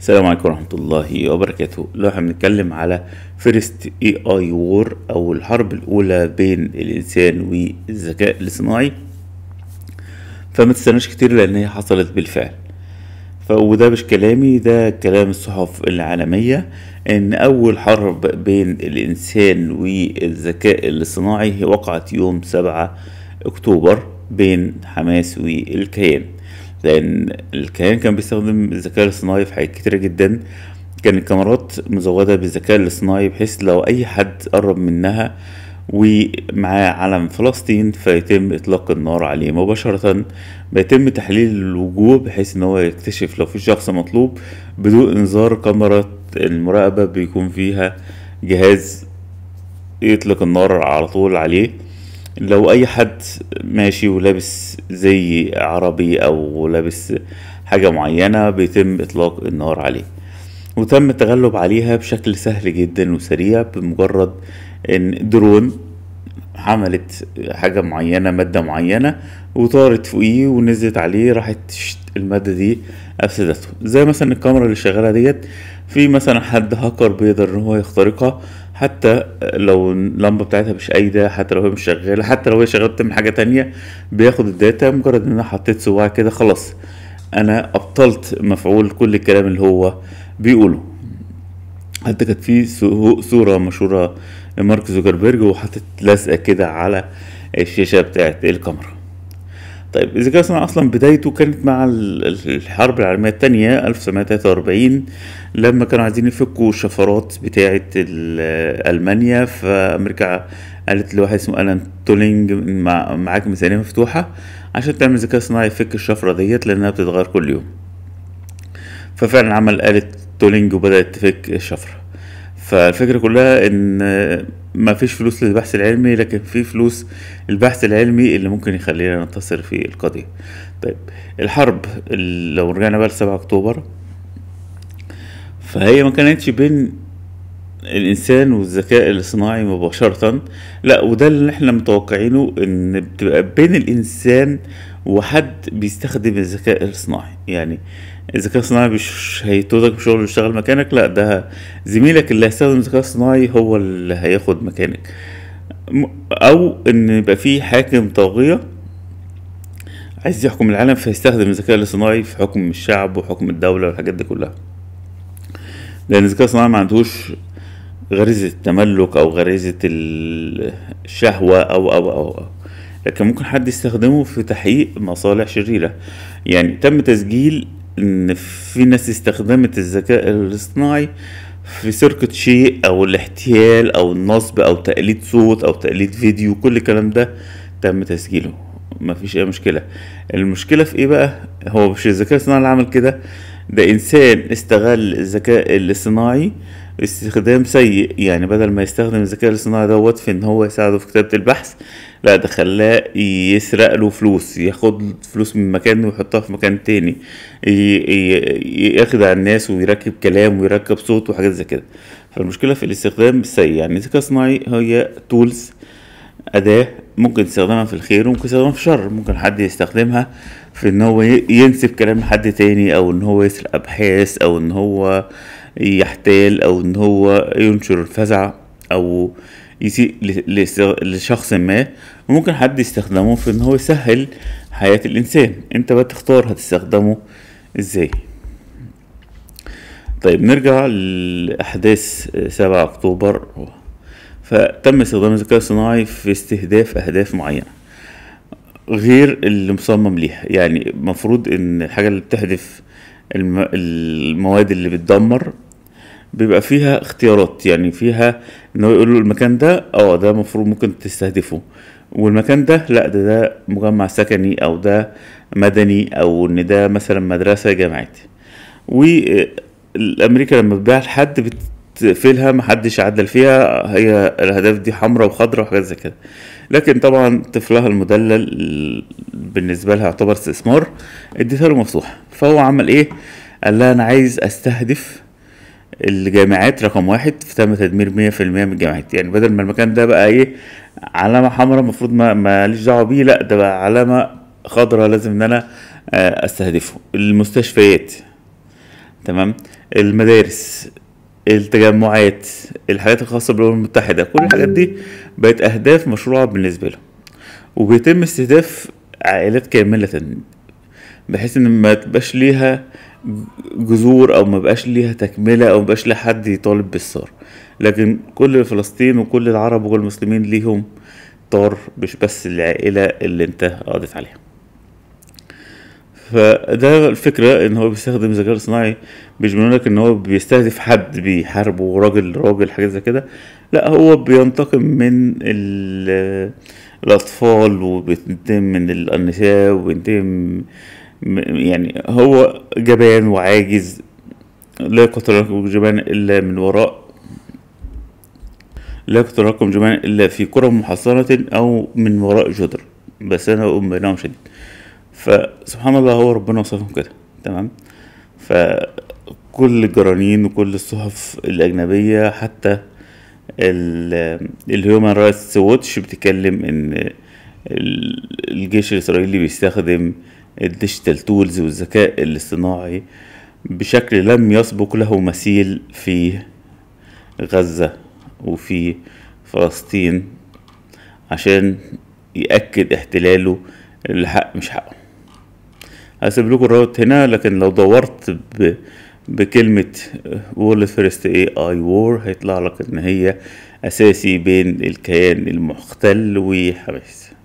السلام عليكم ورحمة الله وبركاته لو احنا بنتكلم على فيرست اي اي وور او الحرب الاولى بين الانسان والذكاء الاصطناعي فما تستناش كتير لان هي حصلت بالفعل وده مش كلامي ده كلام الصحف العالمية ان اول حرب بين الانسان والذكاء الاصطناعي وقعت يوم سبعة اكتوبر بين حماس والكيان لان الكيان كان بيستخدم الذكاء الاصطناعي في حاجات كتيره جدا كان الكاميرات مزوده بالذكاء الاصطناعي بحيث لو اي حد قرب منها ومعاه علم فلسطين فيتم اطلاق النار عليه مباشرة بيتم تحليل الوجوه بحيث ان هو يكتشف لو في شخص مطلوب بدون انذار كاميرا المراقبة بيكون فيها جهاز يطلق النار على طول عليه لو اي حد ماشي ولابس زي عربي او لابس حاجة معينة بيتم اطلاق النار عليه وتم التغلب عليها بشكل سهل جدا وسريع بمجرد ان درون عملت حاجة معينة مادة معينة وطارت فوقيه ونزلت عليه راحت المادة دي أفسدته زي مثلا الكاميرا اللي شغالة ديت في مثلا حد هاكر بيقدر ان هو يخترقها حتى لو اللمبه بتاعتها مش قايده حتى لو هي مش شغاله حتى لو هي شغاله بتعمل حاجه تانية بياخد الداتا مجرد ان انا حطيت سواعه كده خلاص انا ابطلت مفعول كل الكلام اللي هو بيقوله حتى كانت في صوره مشهوره لمارك زوكربيرج وحطيت لازقه كده على الشاشه بتاعت الكاميرا طيب الذكاء الصناعي اصلا بدايته كانت مع الحرب العالميه الثانيه 1943 لما كانوا عايزين يفكوا الشفرات بتاعه المانيا فامريكا قالت لواحد اسمه الان تولينج معاك ميزانيه مفتوحه عشان تعمل ذكاء صناعي يفك الشفره ديت لانها بتتغير كل يوم ففعلا عمل آلة تولينج وبدأت تفك الشفرة فالفكرة كلها إن ما فيش فلوس للبحث العلمي لكن في فلوس البحث العلمي اللي ممكن يخلينا ننتصر في القضية طيب الحرب لو رجعنا بقى لسبعة اكتوبر فهي ما كانتش بين الانسان والذكاء الاصطناعي مباشرة لا وده اللي احنا متوقعينه ان بتبقى بين الانسان وحد بيستخدم الذكاء الاصطناعي يعني الذكاء الصناعي مش هيطردك في شغله ويشتغل مكانك لا ده زميلك اللي هيستخدم الذكاء الصناعي هو اللي هياخد مكانك او ان يبقى في حاكم طاغيه عايز يحكم العالم فيستخدم الذكاء الصناعي في حكم الشعب وحكم الدوله والحاجات دي كلها لان الذكاء الصناعي ما عندهوش غريزه التملك او غريزه الشهوه او او او, أو. لكن ممكن حد يستخدمه في تحقيق مصالح شريرة يعني تم تسجيل ان في ناس استخدمت الذكاء الاصطناعي في سرقة شيء او الاحتيال او النصب او تقليد صوت او تقليد فيديو كل الكلام ده تم تسجيله مفيش اي مشكلة المشكلة في ايه بقى هو مش الذكاء الاصطناعي اللي عمل كده ده انسان استغل الذكاء الاصطناعي استخدام سيء يعني بدل ما يستخدم الذكاء الاصطناعي دوت في ان هو يساعده في كتابة البحث لا ده خلاه يسرق له فلوس ياخد فلوس من مكان ويحطها في مكان تاني ياخد على الناس ويركب كلام ويركب صوت وحاجات زي كده فالمشكلة في الاستخدام السيء يعني الذكاء الاصطناعي هي تولز أداة ممكن تستخدمها في الخير وممكن تستخدمها في الشر ممكن حد يستخدمها في ان هو ينسب كلام لحد تاني او ان هو يسرق ابحاث او ان هو يحتال او ان هو ينشر الفزع او يسيء لشخص ما ممكن حد يستخدمه في ان هو يسهل حياة الانسان انت بقى تختار هتستخدمه ازاي طيب نرجع لأحداث سبعة أكتوبر فتم استخدام الذكاء الصناعي في استهداف أهداف معينة غير اللي مصمم ليها يعني المفروض إن الحاجة اللي بتهدف المواد اللي بتدمر بيبقى فيها اختيارات يعني فيها ان هو يقول له المكان ده اه ده المفروض ممكن تستهدفه والمكان ده لا ده ده مجمع سكني او ده مدني او ان ده مثلا مدرسه جامعاتي والامريكا آه، لما بتبيع لحد بتقفلها محدش عدل فيها هي الاهداف دي حمراء وخضراء وحاجات زي كده لكن طبعا طفلها المدلل بالنسبه لها يعتبر استثمار اديتها له مفتوحه فهو عمل ايه قال لها انا عايز استهدف الجامعات رقم واحد تم تدمير مية في المية من الجامعات يعني بدل ما المكان ده بقى ايه علامة حمراء المفروض ما ماليش دعوة بيه لا ده بقى علامة خضراء لازم ان انا آه، استهدفه المستشفيات تمام المدارس التجمعات الحاجات الخاصة بالأمم المتحدة كل الحاجات دي بقت أهداف مشروعة بالنسبة له وبيتم استهداف عائلات كاملة بحيث ان ما تبقاش ليها جذور او ما بقاش ليها تكمله او ما بقاش ليها حد يطالب بالثار لكن كل فلسطين وكل العرب وكل المسلمين ليهم طار مش بس العائله اللي انت قضيت عليها فده الفكرة ان هو بيستخدم الذكاء الصناعي مش بنقول لك ان هو بيستهدف حد بيحاربه راجل راجل حاجات زي كده لا هو بينتقم من الاطفال وبينتقم من النساء وبينتقم يعني هو جبان وعاجز لا يقتل لكم جبان إلا من وراء لا يقتل لكم جبان إلا في كرة محصنة أو من وراء جدر بس أنا أؤمن بينهم شديد فسبحان الله هو ربنا وصفهم كده تمام فكل الجرانين وكل الصحف الأجنبية حتى الهيومن رايتس واتش بتتكلم إن الجيش الإسرائيلي بيستخدم آه الديجيتال تولز والذكاء الاصطناعي بشكل لم يسبق له مثيل في غزة وفي فلسطين عشان يأكد احتلاله الحق مش حقه هسيب لكم الرابط هنا لكن لو دورت ب... بكلمة وول فيرست اي اي وور هيطلع لك ان هي اساسي بين الكيان المحتل وحماس